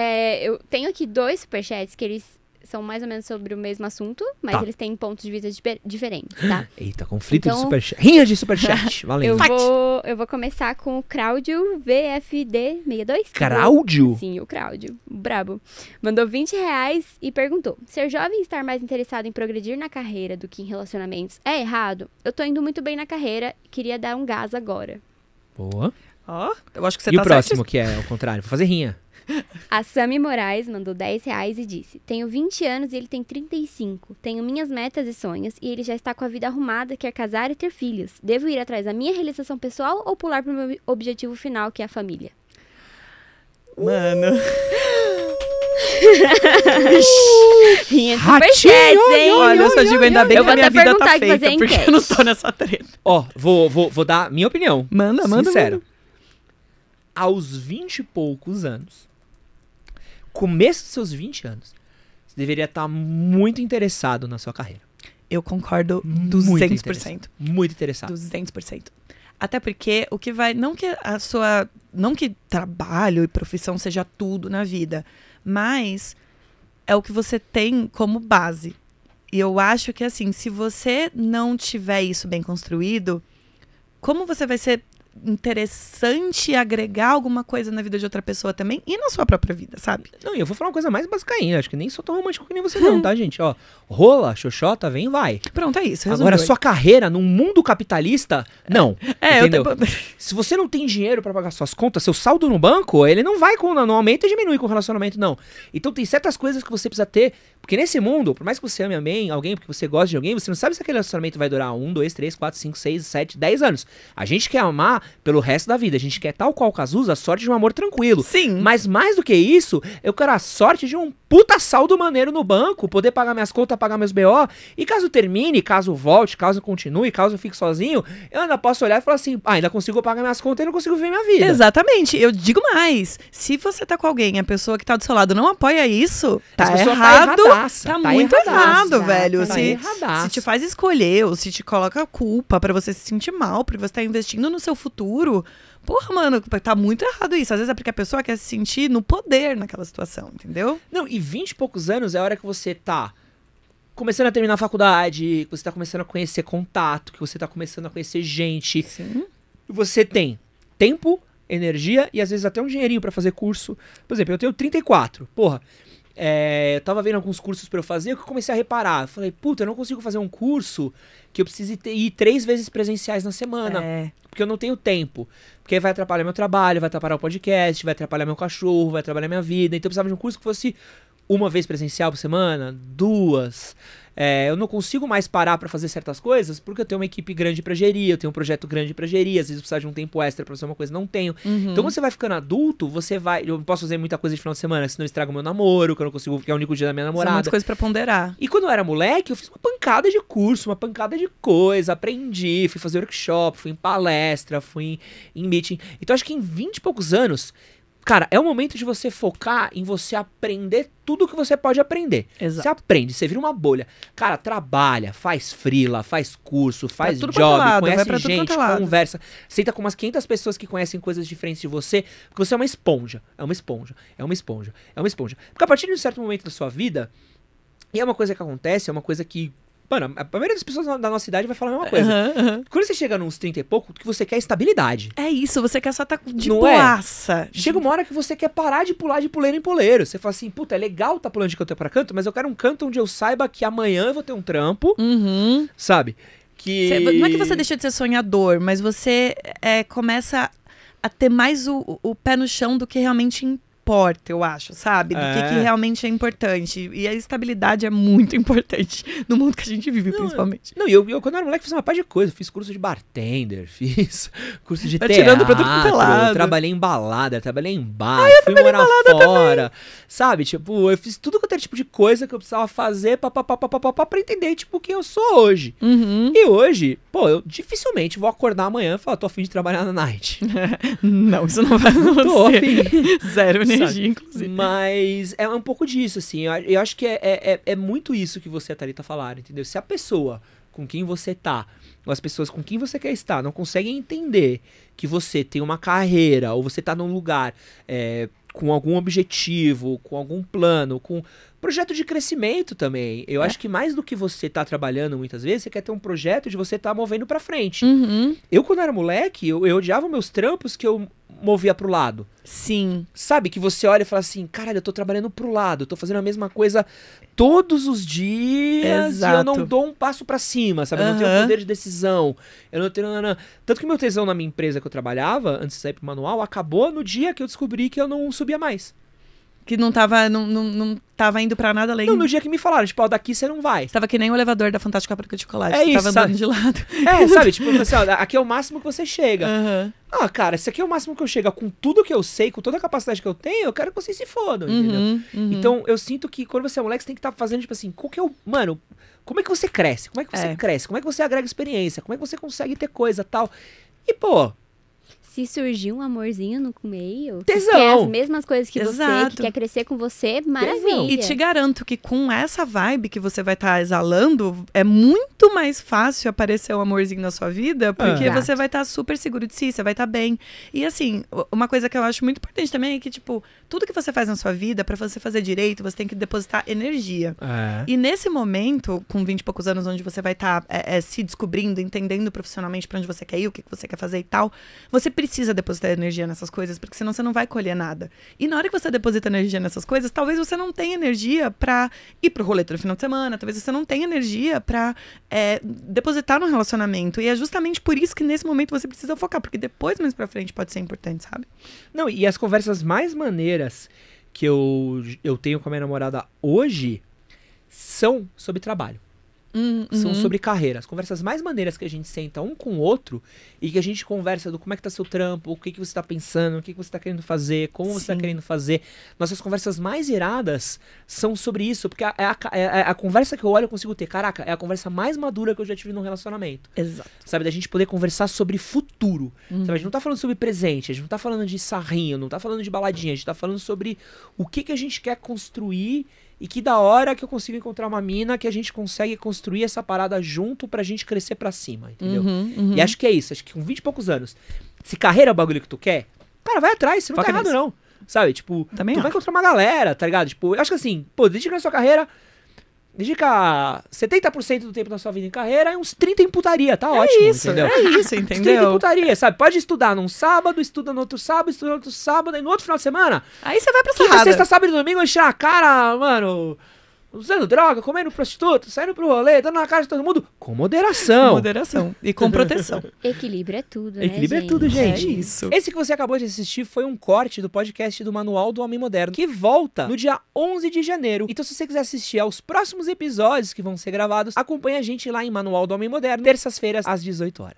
É, eu tenho aqui dois superchats que eles são mais ou menos sobre o mesmo assunto, mas tá. eles têm pontos de vista diferentes, tá? Eita, conflito então, de superchat. Rinha de superchat, valeu. Eu vou, eu vou começar com o Cláudio VFD62. Cláudio? Sim, o Cláudio, brabo. Mandou 20 reais e perguntou, ser jovem e estar mais interessado em progredir na carreira do que em relacionamentos é errado? Eu tô indo muito bem na carreira e queria dar um gás agora. Boa. Ó, oh, eu acho que você e tá E o próximo, certo. que é o contrário, vou fazer rinha. A Sami Moraes mandou 10 reais e disse: Tenho 20 anos e ele tem 35. Tenho minhas metas e sonhos e ele já está com a vida arrumada, quer casar e ter filhos. Devo ir atrás da minha realização pessoal ou pular para o meu objetivo final, que é a família? Mano. Rinha hein? Olha, eu só digo ainda bem eu que a minha vida tá feita, porque enquete. eu não tô nessa treta. Ó, vou, vou, vou dar minha opinião. Manda, manda. Sincero. Manda. Aos 20 e poucos anos, começo dos seus 20 anos, você deveria estar muito interessado na sua carreira. Eu concordo 200%. Muito interessado. Muito interessado. 200%. Até porque o que vai. Não que a sua. Não que trabalho e profissão seja tudo na vida, mas é o que você tem como base. E eu acho que, assim, se você não tiver isso bem construído, como você vai ser interessante agregar alguma coisa na vida de outra pessoa também e na sua própria vida, sabe? Não, e eu vou falar uma coisa mais básica ainda. Acho que nem sou tão romântico que nem você não, tá, gente? Ó, rola, xoxota, vem vai. Pronto, é isso. Agora, sua carreira num mundo capitalista, não. É, entendeu? eu tenho... Se você não tem dinheiro para pagar suas contas, seu saldo no banco, ele não vai com, não aumenta e diminui com o relacionamento, não. Então tem certas coisas que você precisa ter, porque nesse mundo, por mais que você ame alguém, alguém, porque você gosta de alguém, você não sabe se aquele relacionamento vai durar um, dois, três, quatro, cinco, seis, sete, dez anos. A gente quer amar pelo resto da vida. A gente quer, tal qual o Cazuza, a sorte de um amor tranquilo. Sim. Mas mais do que isso, eu quero a sorte de um puta saldo maneiro no banco, poder pagar minhas contas, pagar meus BO. E caso termine, caso volte, caso continue, caso eu fique sozinho, eu ainda posso olhar e falar assim: ah, ainda consigo pagar minhas contas e não consigo viver minha vida. Exatamente. Eu digo mais: se você tá com alguém, a pessoa que tá do seu lado não apoia isso, tá, tá errado. Tá, tá, muito errado, velho. Tá se, se te faz escolher ou se te coloca culpa para você se sentir mal, porque você tá investindo no seu futuro, Porra, mano, tá muito errado isso. Às vezes é porque a pessoa quer se sentir no poder naquela situação, entendeu? Não, e 20 e poucos anos é a hora que você tá começando a terminar a faculdade, que você tá começando a conhecer contato, que você tá começando a conhecer gente. Sim. Você tem tempo, energia e às vezes até um dinheirinho para fazer curso. Por exemplo, eu tenho 34. Porra, é, eu tava vendo alguns cursos para eu fazer, que eu comecei a reparar. falei, puta, eu não consigo fazer um curso que eu precise ter, ir três vezes presenciais na semana. É. Porque eu não tenho tempo. Porque vai atrapalhar meu trabalho, vai atrapalhar o podcast, vai atrapalhar meu cachorro, vai atrapalhar minha vida. Então eu precisava de um curso que fosse uma vez presencial por semana, duas. É, eu não consigo mais parar para fazer certas coisas porque eu tenho uma equipe grande para gerir, eu tenho um projeto grande para gerir, às vezes eu preciso de um tempo extra para fazer uma coisa, não tenho. Uhum. Então, quando você vai ficando adulto, você vai. Eu posso fazer muita coisa de final de semana, senão eu estrago meu namoro, que eu não consigo, porque é o único dia da minha namorada. São muitas coisas pra ponderar. E quando eu era moleque, eu fiz uma pancada de curso, uma pancada de coisa, aprendi, fui fazer workshop, fui em palestra, fui em, em meeting. Então, acho que em 20 e poucos anos, Cara, é o momento de você focar em você aprender tudo que você pode aprender. Exato. Você aprende, você vira uma bolha. Cara, trabalha, faz frila, faz curso, faz é job, lado, conhece é gente, conversa. Senta com umas 500 pessoas que conhecem coisas diferentes de você, porque você é uma esponja. É uma esponja, é uma esponja, é uma esponja. Porque a partir de um certo momento da sua vida, e é uma coisa que acontece, é uma coisa que Mano, a maioria das pessoas da nossa idade vai falar a mesma coisa. Uhum, uhum. Quando você chega nos 30 e pouco, o que você quer é estabilidade. É isso, você quer só estar tá de é? boaça. É? Chega uma hora que você quer parar de pular de poleiro em poleiro. Você fala assim, puta, é legal tá pulando de canto para canto, mas eu quero um canto onde eu saiba que amanhã eu vou ter um trampo, uhum. sabe? Que... Cê, não é que você deixa de ser sonhador, mas você é, começa a ter mais o, o pé no chão do que realmente importa importa, eu acho, sabe? Do é. que, que, é. realmente é importante. E a estabilidade é muito importante no mundo que a gente vive, não, principalmente. Não, e eu, eu, quando era moleque, fiz uma parte de coisa. Fiz curso de bartender, fiz curso de teatro. Tirando pra todo é lado. Trabalhei em balada, trabalhei em bar, ah, fui morar fora. Também. Sabe? Tipo, eu fiz tudo quanto era tipo de coisa que eu precisava fazer pra, pra, pra, pra, pra, pra, pra entender, tipo, quem eu sou hoje. Uhum. E hoje, pô, eu dificilmente vou acordar amanhã e falar, tô afim de trabalhar na night. não, isso não vai acontecer. Tô afim. Zero nenhum. Né? dirigir, inclusive. Mas é um pouco disso, assim. Eu acho que é, é, é, é muito isso que você e a Thalita falaram, entendeu? Se a pessoa com quem você tá, ou as pessoas com quem você quer estar, não conseguem entender que você tem uma carreira, ou você tá num lugar é, com algum objetivo, com algum plano, com projeto de crescimento também. Eu é. acho que mais do que você tá trabalhando muitas vezes, você quer ter um projeto de você tá movendo para frente. Uhum. Eu, quando era moleque, eu, eu odiava meus trampos que eu movia pro lado. Sim. Sabe? Que você olha e fala assim: caralho, eu tô trabalhando pro lado, tô fazendo a mesma coisa todos os dias Exato. e eu não dou um passo para cima, sabe? Uhum. Eu não tenho poder de decisão. Eu não tenho. Não, não. Tanto que meu tesão na minha empresa que eu trabalhava, antes de sair pro manual, acabou no dia que eu descobri que eu não subia mais. Que não tava, não, não, não tava indo pra nada além. Não, no dia que me falaram, tipo, ó, daqui você não vai. Você tava que nem o elevador da Fantástica Fábrica de Chocolate. É isso. Tava sabe? andando de lado. É, sabe? Tipo, assim, ó, aqui é o máximo que você chega. Uhum. Ah, cara, isso aqui é o máximo que eu chego. Com tudo que eu sei, com toda a capacidade que eu tenho, eu quero que vocês se fodam, uhum, entendeu? Uhum. Então, eu sinto que quando você é moleque, você tem que estar tá fazendo, tipo assim, qual que é o. Mano, como é que você cresce? Como é que você é. cresce? Como é que você agrega experiência? Como é que você consegue ter coisa tal? E, pô, se surgir um amorzinho no meio, é tesão. Que quer as mesmas coisas que Exato. você, que quer crescer com você, maravilha. Tesão. E te garanto que com essa vibe que você vai estar tá exalando, é muito mais fácil aparecer um amorzinho na sua vida, é. porque você vai estar tá super seguro de si, você vai estar tá bem. E assim, uma coisa que eu acho muito importante também é que, tipo, tudo que você faz na sua vida, para você fazer direito, você tem que depositar energia. É. E nesse momento, com 20 e poucos anos, onde você vai estar tá, é, é, se descobrindo, entendendo profissionalmente para onde você quer ir, o que, que você quer fazer e tal, você precisa depositar energia nessas coisas, porque senão você não vai colher nada. E na hora que você deposita energia nessas coisas, talvez você não tenha energia para ir pro rolê todo final de semana, talvez você não tenha energia para é, depositar no relacionamento. E é justamente por isso que nesse momento você precisa focar, porque depois, mais pra frente, pode ser importante, sabe? Não, e as conversas mais maneiras que eu, eu tenho com a minha namorada hoje são sobre trabalho. Uhum. São sobre carreira. As conversas mais maneiras que a gente senta um com o outro e que a gente conversa do como é que tá seu trampo, o que, que você tá pensando, o que, que você tá querendo fazer, como Sim. você tá querendo fazer. Nossas conversas mais iradas são sobre isso, porque é a, a, é, é a conversa que eu olho e consigo ter. Caraca, é a conversa mais madura que eu já tive num relacionamento. Exato. Sabe, da gente poder conversar sobre futuro. Uhum. Sabe, a gente não tá falando sobre presente, a gente não tá falando de sarrinho, não tá falando de baladinha, a gente tá falando sobre o que, que a gente quer construir e que da hora que eu consigo encontrar uma mina que a gente consegue construir essa parada junto pra gente crescer pra cima, entendeu? Uhum, uhum. E acho que é isso, acho que com 20 e poucos anos, se carreira é o bagulho que tu quer, cara, vai atrás, você não Foca tá errado nisso. não. Sabe, tipo, Também tu vai encontrar uma galera, tá ligado? Tipo, eu acho que assim, pô, dedica na sua carreira, dedica 70% do tempo da sua vida em carreira e uns 30 em putaria, tá é ótimo, isso, entendeu? É isso, entendeu? 30 em putaria, sabe? Pode estudar num sábado, estuda no outro sábado, estuda no outro sábado, e no outro final de semana. Aí você vai pra sarrada. Quinta, sexta, sábado e domingo, encher a cara, mano usando droga, comendo prostituta, saindo pro rolê, dando na cara de todo mundo, com moderação. Com moderação e com proteção. Equilíbrio é tudo, né, Equilíbrio é gente? é tudo, gente. É, é isso. Esse que você acabou de assistir foi um corte do podcast do Manual do Homem Moderno, que volta no dia 11 de janeiro. Então, se você quiser assistir aos próximos episódios que vão ser gravados, acompanha a gente lá em Manual do Homem Moderno, terças-feiras às 18 horas.